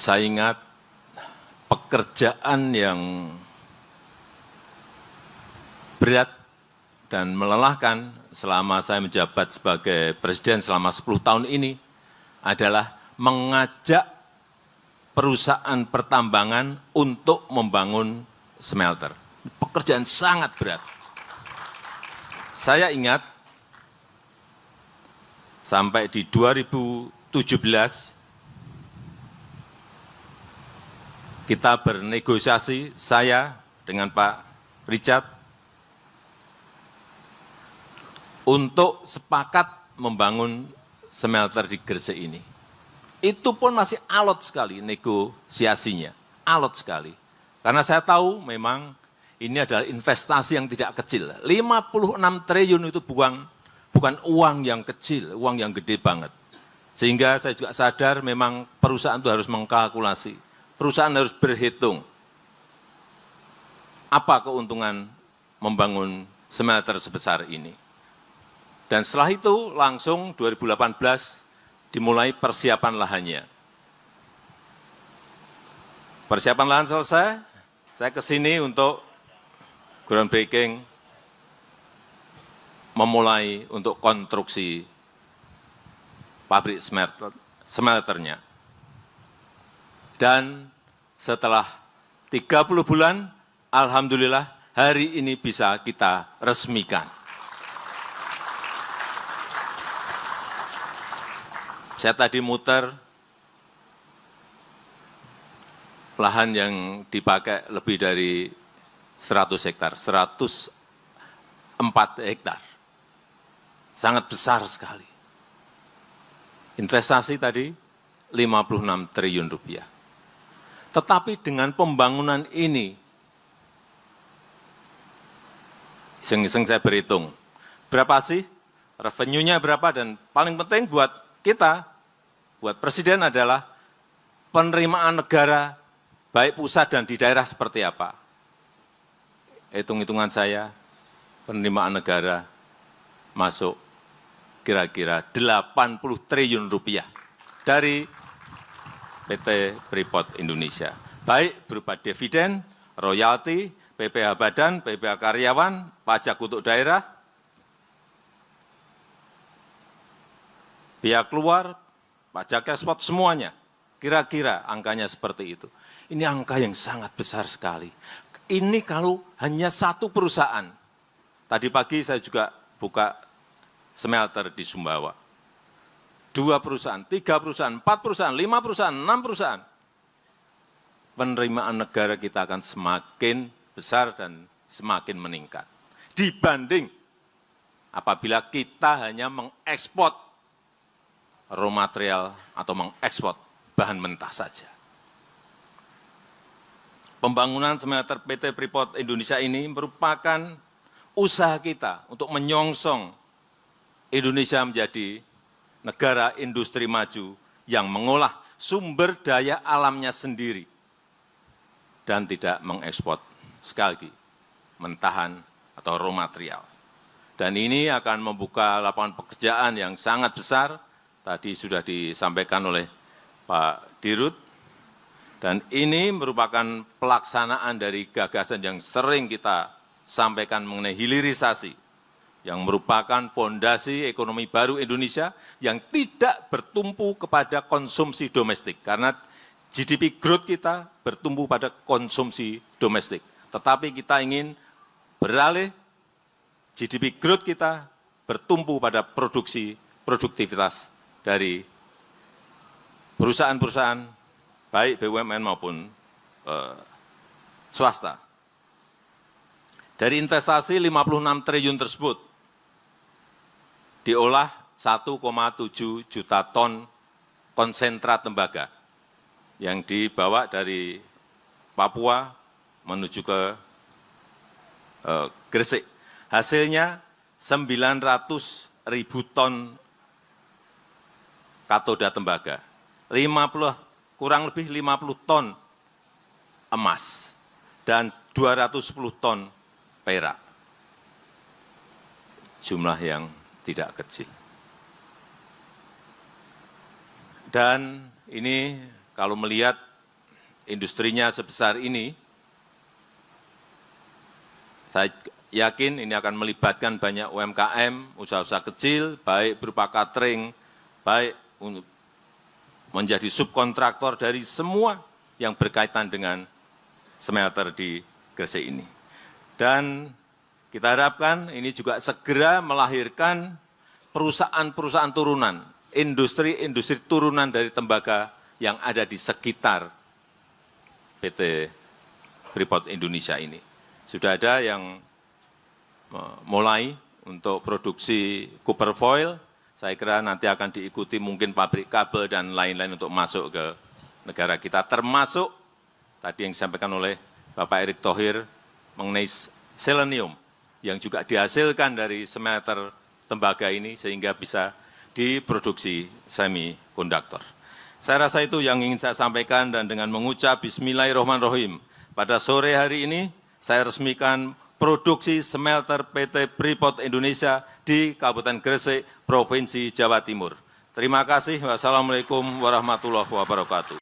saya ingat pekerjaan yang berat dan melelahkan selama saya menjabat sebagai presiden selama 10 tahun ini adalah mengajak perusahaan pertambangan untuk membangun smelter. Pekerjaan sangat berat. Saya ingat sampai di 2017 kita bernegosiasi saya dengan Pak Richard untuk sepakat membangun smelter di Gresik ini. Itu pun masih alot sekali negosiasinya, alot sekali. Karena saya tahu memang ini adalah investasi yang tidak kecil. 56 triliun itu bukan bukan uang yang kecil, uang yang gede banget. Sehingga saya juga sadar memang perusahaan itu harus mengkalkulasi perusahaan harus berhitung apa keuntungan membangun smelter sebesar ini. Dan setelah itu langsung 2018 dimulai persiapan lahannya. Persiapan lahan selesai, saya ke sini untuk groundbreaking, memulai untuk konstruksi pabrik smelter, smelternya. Dan setelah 30 bulan, Alhamdulillah hari ini bisa kita resmikan. Saya tadi muter lahan yang dipakai lebih dari 100 hektar, 104 hektar. Sangat besar sekali. Investasi tadi 56 triliun rupiah. Tetapi dengan pembangunan ini, iseng-iseng saya berhitung, berapa sih revenue-nya berapa dan paling penting buat kita, buat presiden adalah penerimaan negara baik pusat dan di daerah seperti apa. Hitung-hitungan saya, penerimaan negara masuk kira-kira 80 triliun rupiah dari PT Freeport Indonesia, baik berupa dividen, royalti, PPH badan, PPH karyawan, pajak untuk daerah, biaya keluar, pajak ekspor, semuanya. Kira-kira angkanya seperti itu. Ini angka yang sangat besar sekali. Ini kalau hanya satu perusahaan. Tadi pagi saya juga buka smelter di Sumbawa dua perusahaan, tiga perusahaan, empat perusahaan, lima perusahaan, enam perusahaan, penerimaan negara kita akan semakin besar dan semakin meningkat. Dibanding apabila kita hanya mengekspor raw material atau mengekspor bahan mentah saja. Pembangunan smelter PT Freeport Indonesia ini merupakan usaha kita untuk menyongsong Indonesia menjadi negara industri maju yang mengolah sumber daya alamnya sendiri dan tidak mengekspor sekali lagi mentahan atau raw material. Dan ini akan membuka lapangan pekerjaan yang sangat besar, tadi sudah disampaikan oleh Pak Dirut, dan ini merupakan pelaksanaan dari gagasan yang sering kita sampaikan mengenai hilirisasi, yang merupakan fondasi ekonomi baru Indonesia yang tidak bertumpu kepada konsumsi domestik karena GDP growth kita bertumpu pada konsumsi domestik. Tetapi kita ingin beralih GDP growth kita bertumpu pada produksi produktivitas dari perusahaan-perusahaan baik BUMN maupun eh, swasta. Dari investasi 56 triliun tersebut, diolah 1,7 juta ton konsentrat tembaga yang dibawa dari Papua menuju ke eh, Gresik. Hasilnya 900 ribu ton katoda tembaga, 50 kurang lebih 50 ton emas dan 210 ton perak. Jumlah yang tidak kecil. Dan ini kalau melihat industrinya sebesar ini, saya yakin ini akan melibatkan banyak UMKM, usaha-usaha kecil, baik berupa catering, baik menjadi subkontraktor dari semua yang berkaitan dengan smelter di Gresik ini. Dan kita harapkan ini juga segera melahirkan perusahaan-perusahaan turunan, industri-industri turunan dari tembaga yang ada di sekitar PT Freeport Indonesia ini. Sudah ada yang e, mulai untuk produksi copper foil, saya kira nanti akan diikuti mungkin pabrik kabel dan lain-lain untuk masuk ke negara kita, termasuk tadi yang disampaikan oleh Bapak Erick Thohir mengenai selenium yang juga dihasilkan dari smelter tembaga ini sehingga bisa diproduksi semikonduktor. Saya rasa itu yang ingin saya sampaikan dan dengan mengucap bismillahirrahmanirrahim. Pada sore hari ini saya resmikan produksi smelter PT Freeport Indonesia di Kabupaten Gresik, Provinsi Jawa Timur. Terima kasih. Wassalamualaikum warahmatullahi wabarakatuh.